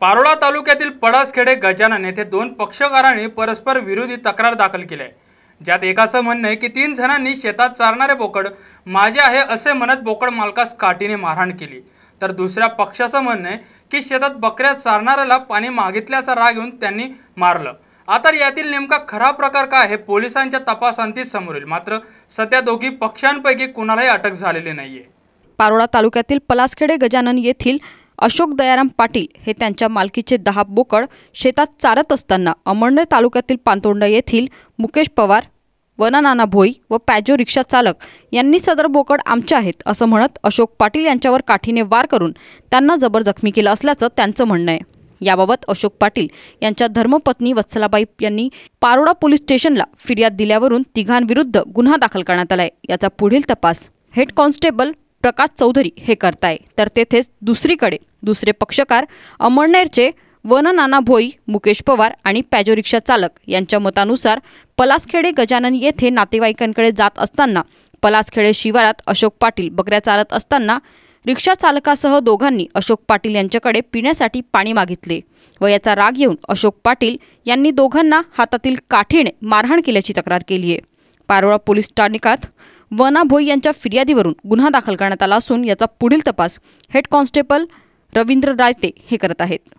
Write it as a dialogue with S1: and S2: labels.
S1: पारोळा तालुक्यातील पडासखेडे गजानन येथे दोन पक्षकारांनी परस्पर विरोधी तक्रार दाखल केली आहे ज्यात एकाचं म्हणणं आहे की तीन जणांनी शेतात चारणारे बोकड माझे आहे असे म्हणत बोकड मालकास काठीने मारहाण केली तर दुसऱ्या पक्षाचं म्हणणं आहे की शेतात बकऱ्या चारणाऱ्याला पाणी मागितल्याचा राग येऊन त्यांनी मारलं आता यातील नेमका खरा प्रकार काय आहे पोलिसांच्या तपासांतीच समोर येईल मात्र सध्या दोघी पक्षांपैकी कुणालाही अटक झालेली नाहीये
S2: पारोळा तालुक्यातील पलासखेडे गजानन येथील अशोक दयाराम पाटील हे त्यांच्या मालकीचे दहा बोकड शेतात चारत असताना अमळनेर तालुक्यातील पांतोंडा येथील मुकेश पवार वनानाना भोई व पॅजो रिक्षा चालक यांनी सदर बोकड आमचे आहेत असं म्हणत अशोक पाटील यांच्यावर काठीने वार करून त्यांना जबर जखमी केलं असल्याचं त्यांचं म्हणणं आहे याबाबत अशोक पाटील यांच्या धर्मपत्नी वत्सलाबाई यांनी पारोडा पोलीस स्टेशनला फिर्याद दिल्यावरून तिघांविरुद्ध गुन्हा दाखल करण्यात आलाय याचा पुढील तपास हेड कॉन्स्टेबल प्रकाश चौधरी हे करताय तर तेथेच दुसरीकडे दुसरे पक्षकार अमळनेरचे वन नाना भोई मुकेश पवार आणि पॅजो रिक्षा चालक यांच्या मतानुसार पलासखेडे गजानन येथे नातेवाईकांकडे जात असताना पलासखेडे शिवारात अशोक पाटील बकऱ्या चालत असताना रिक्षा चालकासह दोघांनी अशोक पाटील यांच्याकडे पिण्यासाठी पाणी मागितले व याचा राग येऊन अशोक पाटील यांनी दोघांना हातातील काठीने मारहाण केल्याची तक्रार केली आहे पारोळा पोलीस स्थानिकात वना भोई यांच्या फिर्यादीवरून गुन्हा दाखल करण्यात आला असून याचा पुढील तपास हेड कॉन्स्टेबल रवींद्र रायते हे करत आहेत